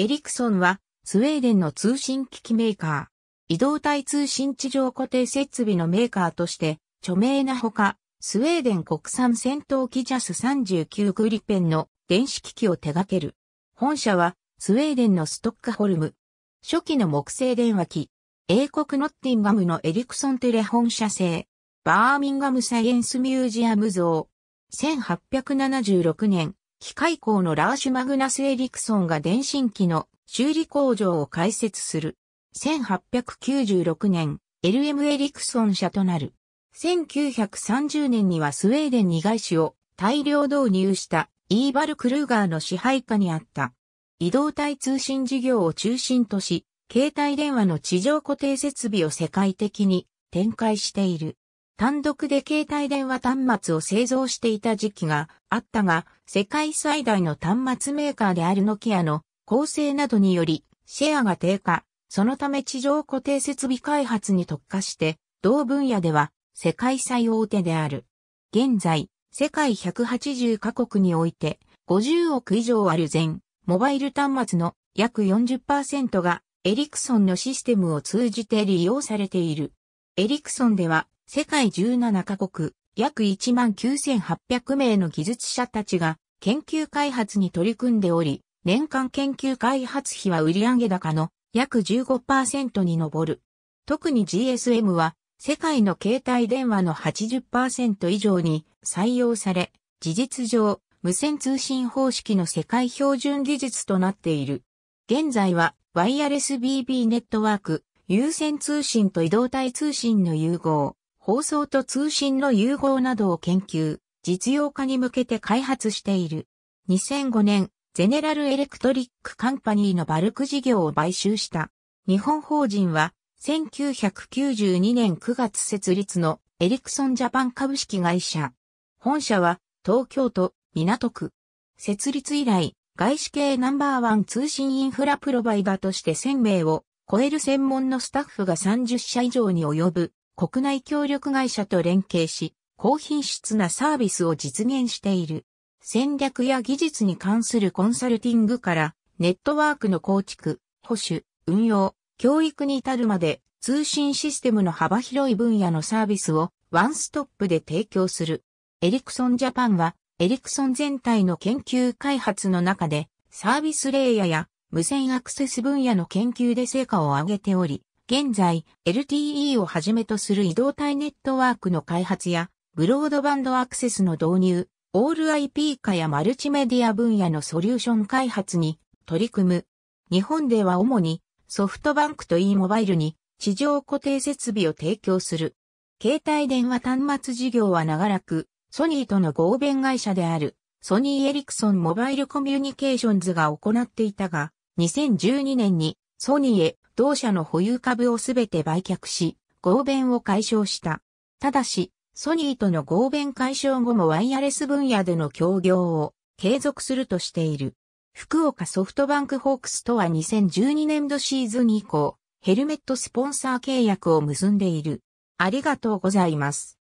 エリクソンは、スウェーデンの通信機器メーカー、移動体通信地上固定設備のメーカーとして、著名なほか、スウェーデン国産戦闘機ジャス39グリペンの電子機器を手掛ける。本社は、スウェーデンのストックホルム。初期の木製電話機、英国ノッティンガムのエリクソンテレ本社製、バーミンガムサイエンスミュージアム像。1876年、機械工のラーシュ・マグナス・エリクソンが電信機の修理工場を開設する。1896年、LM エリクソン社となる。1930年にはスウェーデンに外資を大量導入したイーバル・クルーガーの支配下にあった。移動体通信事業を中心とし、携帯電話の地上固定設備を世界的に展開している。単独で携帯電話端末を製造していた時期があったが、世界最大の端末メーカーであるノキアの構成などにより、シェアが低下、そのため地上固定設備開発に特化して、同分野では世界最大手である。現在、世界180カ国において、50億以上ある全、モバイル端末の約40%がエリクソンのシステムを通じて利用されている。エリクソンでは世界17カ国、約19,800名の技術者たちが研究開発に取り組んでおり、年間研究開発費は売上高の約15%に上る。特に GSM は世界の携帯電話の80%以上に採用され、事実上無線通信方式の世界標準技術となっている。現在はワイヤレス BB ネットワーク、有線通信と移動体通信の融合、放送と通信の融合などを研究、実用化に向けて開発している。2005年、ゼネラルエレクトリックカンパニーのバルク事業を買収した。日本法人は、1992年9月設立のエリクソンジャパン株式会社。本社は東京都港区。設立以来、外資系ナンバーワン通信インフラプロバイダとして1000名を超える専門のスタッフが30社以上に及ぶ国内協力会社と連携し、高品質なサービスを実現している。戦略や技術に関するコンサルティングから、ネットワークの構築、保守、運用、教育に至るまで、通信システムの幅広い分野のサービスをワンストップで提供する。エリクソンジャパンは、エリクソン全体の研究開発の中で、サービスレイヤや無線アクセス分野の研究で成果を上げており、現在、LTE をはじめとする移動体ネットワークの開発や、ブロードバンドアクセスの導入、オール IP 化やマルチメディア分野のソリューション開発に取り組む。日本では主にソフトバンクと e モバイルに地上固定設備を提供する。携帯電話端末事業は長らくソニーとの合弁会社であるソニーエリクソンモバイルコミュニケーションズが行っていたが、2012年にソニーへ同社の保有株をすべて売却し、合弁を解消した。ただし、ソニーとの合弁解消後もワイヤレス分野での協業を継続するとしている。福岡ソフトバンクホークスとは2012年度シーズン以降、ヘルメットスポンサー契約を結んでいる。ありがとうございます。